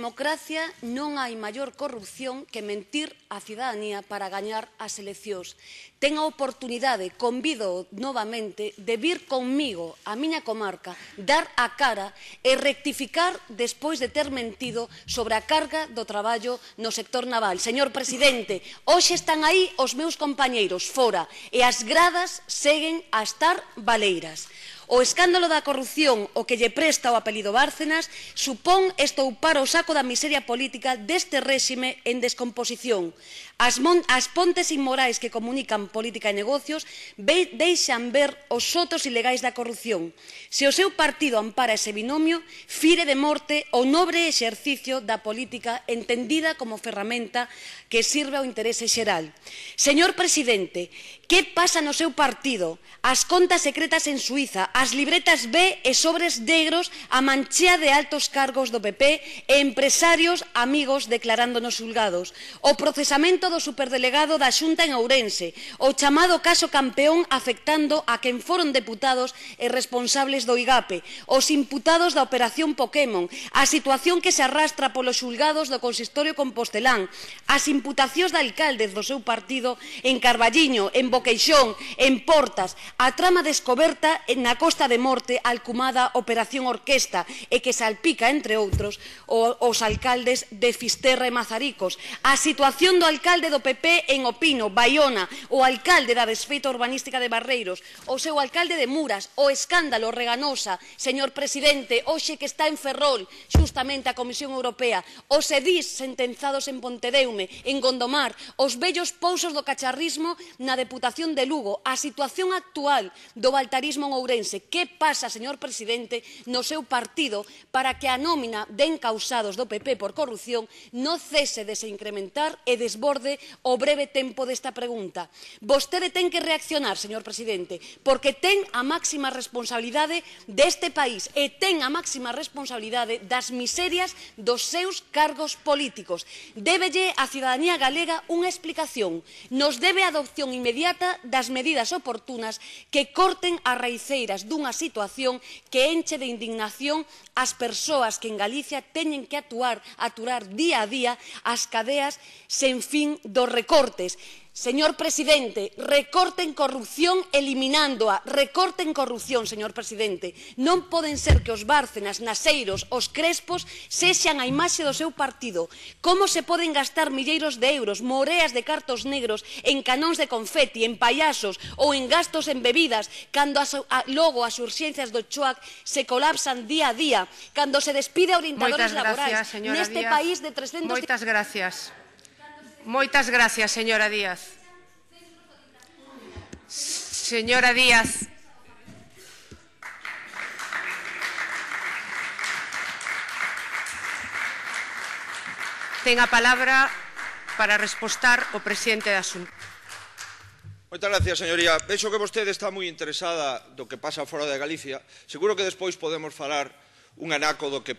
democracia non hai maior corrupción que mentir á cidadanía para gañar as eleccións. Ten a oportunidade, convido novamente, de vir conmigo a miña comarca, dar a cara e rectificar despois de ter mentido sobre a carga do traballo no sector naval. Señor Presidente, hoxe están aí os meus compañeiros fora e as gradas seguen a estar baleiras. O escándalo da corrupción o que lle presta o apelido Bárcenas supón estoupar o saco da miseria política deste réxime en descomposición. As, mon, as pontes inmorais que comunican política e negocios ve, deixan ver os sotos ilegais da corrupción. Se o seu partido ampara ese binomio, fire de morte o nobre exercicio da política entendida como ferramenta que sirve ao interese xeral. Señor presidente, que pasa no seu partido? As contas secretas en Suiza, as libretas B e sobres negros a manchea de altos cargos do PP e empresarios amigos declarándonos julgados. O procesamento do superdelegado da Xunta en Ourense, o chamado caso campeón afectando a quen foron deputados e responsables do IGAPE, os imputados da Operación Pokémon, a situación que se arrastra polos julgados do Consistorio Compostelán, as imputacións de alcaldes do seu partido en Carballiño, en Boqueixón, en Portas, a trama descoberta na Costa Costa de morte alcumada Operación Orquesta e que salpica, entre outros, o, os alcaldes de Fisterra e Mazaricos. A situación do alcalde do PP en Opino, Baiona, o alcalde da desfeita urbanística de Barreiros, o seu alcalde de Muras, o escándalo Reganosa, señor presidente, hoxe que está en Ferrol, xustamente a Comisión Europea, os edís sentenzados en Pontedeume, en Gondomar, os bellos pousos do cacharrismo na Deputación de Lugo, a situación actual do baltarismo en Ourense, Pense que pasa, señor presidente, no seu partido para que a nómina de encausados do PP por corrupción non cese de se incrementar e desborde o breve tempo desta pregunta. Vostede ten que reaccionar, señor presidente, porque ten a máxima responsabilidade deste país e ten a máxima responsabilidade das miserias dos seus cargos políticos. Débelle a cidadanía galega unha explicación. Nos debe a adopción inmediata das medidas oportunas que corten as raiceiras denuncias dunha situación que enche de indignación as persoas que en Galicia teñen que atuar, aturar día a día as cadeas sen fin dos recortes Señor presidente, recorten corrupción eliminándoa, recorten corrupción, señor presidente. Non poden ser que os Bárcenas, Naseiros, os Crespos sexan a imaxe do seu partido. Como se poden gastar milleiros de euros, moreas de cartos negros, en canóns de confeti, en payasos ou en gastos en bebidas, cando a, a, logo as urxencias do Choac se colapsan día a día, cando se despide a orientadores Moitas laborais gracias, neste Díaz. país de 300... Moitas gracias. Moitas gracias, señora Díaz. Señora Díaz. Ten a palabra para respostar o presidente da Xunta. Moitas gracias, señoría. Veixo que vostede está moi interesada do que pasa fora de Galicia. Seguro que despois podemos falar un anaco do que